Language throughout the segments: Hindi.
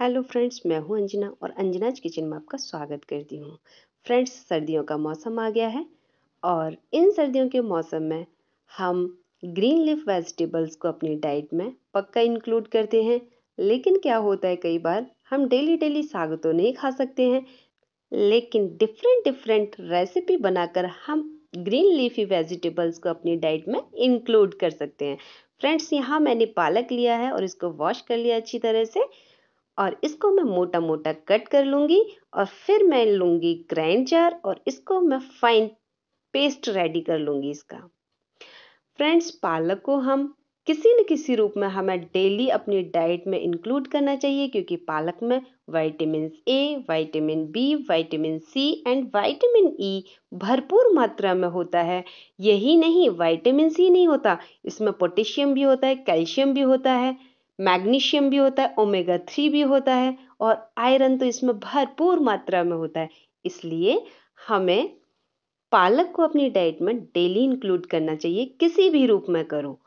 हेलो फ्रेंड्स मैं हूं अंजना और अंजनाज किचन में आपका स्वागत करती हूं फ्रेंड्स सर्दियों का मौसम आ गया है और इन सर्दियों के मौसम में हम ग्रीन लीफ वेजिटेबल्स को अपनी डाइट में पक्का इंक्लूड करते हैं लेकिन क्या होता है कई बार हम डेली डेली साग तो नहीं खा सकते हैं लेकिन डिफरेंट डिफरेंट रेसिपी बनाकर हम ग्रीन लीफी वेजिटेबल्स को अपनी डाइट में इंक्लूड कर सकते हैं फ्रेंड्स यहाँ मैंने पालक लिया है और इसको वॉश कर लिया अच्छी तरह से और इसको मैं मोटा मोटा कट कर लूंगी और फिर मैं लूंगी ग्राइंड जार और इसको मैं फाइन पेस्ट रेडी कर लूंगी इसका फ्रेंड्स पालक को हम किसी न किसी रूप में हमें डेली अपनी डाइट में इंक्लूड करना चाहिए क्योंकि पालक में vitamin A vitamin B vitamin C and vitamin E भरपूर मात्रा में होता है यही नहीं वाइटामिन सी नहीं होता इसमें पोटेशियम भी होता है कैल्शियम भी होता है मैग्नीशियम भी होता है ओमेगा थ्री भी होता है और आयरन तो इसमें भरपूर मात्रा में होता है इसलिए हमें पालक को अपनी डाइट में डेली इंक्लूड करना चाहिए किसी भी रूप में करो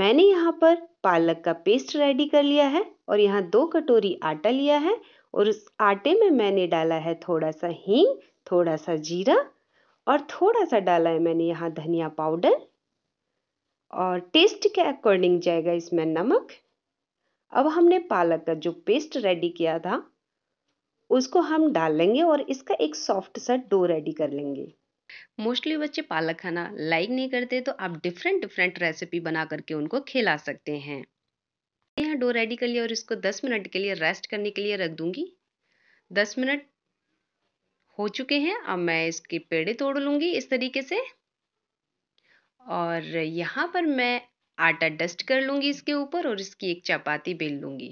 मैंने यहाँ पर पालक का पेस्ट रेडी कर लिया है और यहाँ दो कटोरी आटा लिया है और उस आटे में मैंने डाला है थोड़ा सा हींग थोड़ा सा जीरा और थोड़ा सा डाला है मैंने यहाँ धनिया पाउडर और टेस्ट के अकॉर्डिंग जाएगा इसमें नमक अब हमने पालक का जो पेस्ट रेडी किया था उसको हम डाल लेंगे और इसका एक सॉफ्ट सा डो रेडी कर लेंगे मोस्टली बच्चे पालक खाना लाइक नहीं करते तो आप डिफरेंट डिफरेंट रेसिपी बना करके उनको खिला सकते हैं यहाँ डो रेडी कर लिया और इसको 10 मिनट के लिए रेस्ट करने के लिए रख दूंगी 10 मिनट हो चुके हैं अब मैं इसके पेड़े तोड़ लूंगी इस तरीके से और यहाँ पर मैं आटा डस्ट कर लूंगी इसके ऊपर और इसकी एक चपाती बेल लूंगी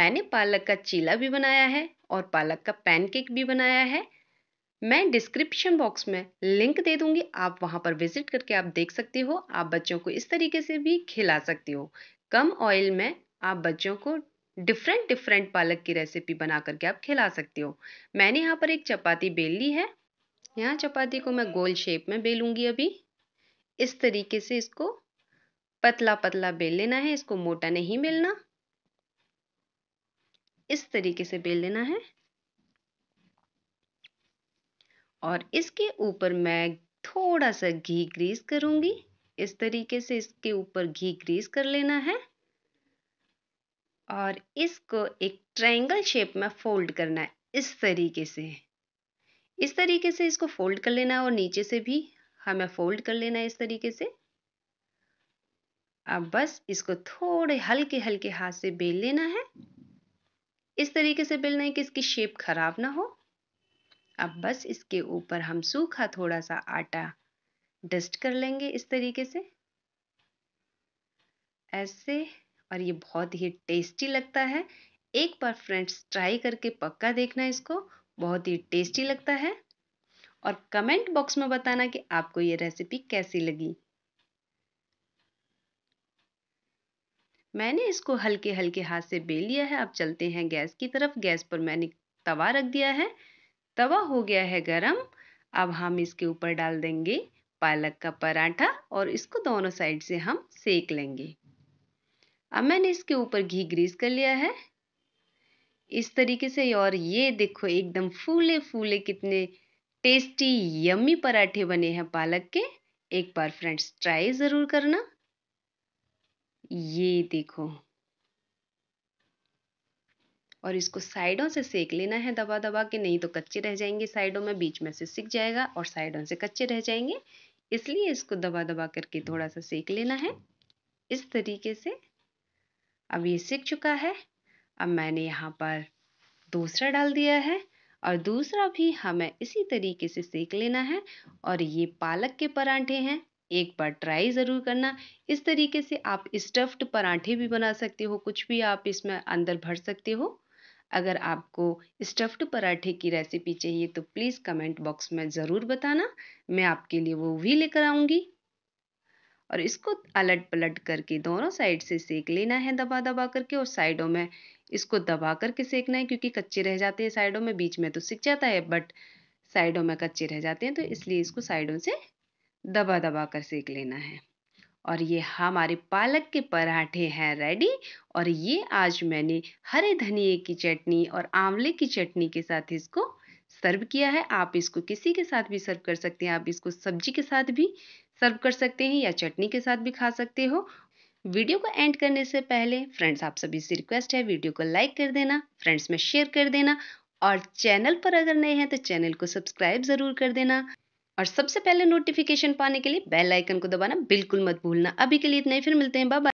मैंने पालक का चीला भी बनाया है और पालक का पैनकेक भी बनाया है मैं डिस्क्रिप्शन बॉक्स में लिंक दे दूंगी आप वहां पर विजिट करके आप देख सकते हो आप बच्चों को इस तरीके से भी खिला सकते हो कम ऑयल में आप बच्चों को डिफरेंट डिफरेंट पालक की रेसिपी बना करके आप खिला सकते हो मैंने यहाँ पर एक चपाती बेल ली है यहाँ चपाती को मैं गोल शेप में बेलूंगी अभी इस तरीके से इसको पतला पतला बेल लेना है इसको मोटा नहीं बेलना इस तरीके से बेल लेना है और इसके ऊपर मैं थोड़ा सा घी ग्रीस करूंगी इस तरीके से इसके ऊपर घी ग्रीस कर लेना है और इसको एक ट्रायंगल शेप में फोल्ड करना है इस तरीके से इस तरीके से इसको फोल्ड कर लेना है और नीचे से भी हमें फोल्ड कर लेना है इस तरीके से अब बस इसको थोड़े हल्के हल्के हाथ से बेल लेना है इस तरीके से बेलना है कि इसकी शेप खराब ना हो अब बस इसके ऊपर हम सूखा थोड़ा सा आटा डस्ट कर लेंगे इस तरीके से ऐसे और ये बहुत ही टेस्टी लगता है एक बार फ्रेंड्स ट्राई करके पक्का देखना इसको बहुत ही टेस्टी लगता है और कमेंट बॉक्स में बताना कि आपको ये रेसिपी कैसी लगी मैंने इसको हल्के हल्के हाथ से बेल लिया है अब चलते हैं गैस की तरफ गैस पर मैंने तवा रख दिया है तवा हो गया है गरम अब हम इसके ऊपर डाल देंगे पालक का पराठा और इसको दोनों साइड से हम सेक लेंगे अब मैंने इसके ऊपर घी ग्रीस कर लिया है इस तरीके से और ये देखो एकदम फूले फूले कितने टेस्टी यम्मी पराठे बने हैं पालक के एक बार फ्रेंड्स ट्राई ज़रूर करना ये देखो और इसको साइडों से सेक लेना है दबा दबा के नहीं तो कच्चे रह जाएंगे साइडों में बीच में से सिक जाएगा और साइडों से कच्चे रह जाएंगे इसलिए इसको दबा दबा करके थोड़ा सा सेक लेना है इस तरीके से अब ये सीख चुका है अब मैंने यहाँ पर दूसरा डाल दिया है और दूसरा भी हमें इसी तरीके से सेक लेना है और ये पालक के परांठे हैं एक बार ट्राई ज़रूर करना इस तरीके से आप स्टफ्ड पराठे भी बना सकते हो कुछ भी आप इसमें अंदर भर सकते हो अगर आपको स्टफ्ड पराठे की रेसिपी चाहिए तो प्लीज़ कमेंट बॉक्स में ज़रूर बताना मैं आपके लिए वो भी लेकर आऊँगी और इसको अलट पलट करके दोनों साइड से सेक लेना है दबा दबा करके और साइडों में इसको दबा करके सेकना है क्योंकि कच्चे रह जाते हैं साइडों में बीच में तो सिक जाता है बट साइडों में कच्चे रह जाते हैं तो इसलिए इसको साइडों से दबा दबा कर सेक लेना है और ये हमारे पालक के पराठे हैं रेडी और ये आज मैंने हरे धनिए की चटनी और आंवले की चटनी के साथ इसको सर्व किया है आप इसको किसी के साथ भी सर्व कर सकते हैं आप इसको सब्जी के साथ भी सर्व कर सकते हैं या चटनी के साथ भी खा सकते हो वीडियो को एंड करने से पहले फ्रेंड्स आप सभी से रिक्वेस्ट है वीडियो को लाइक कर देना फ्रेंड्स में शेयर कर देना और चैनल पर अगर नए हैं तो चैनल को सब्सक्राइब ज़रूर कर देना और सबसे पहले नोटिफिकेशन पाने के लिए बेल आइकन को दबाना बिल्कुल मत भूलना अभी के लिए इतना ही फिर मिलते हैं बाबा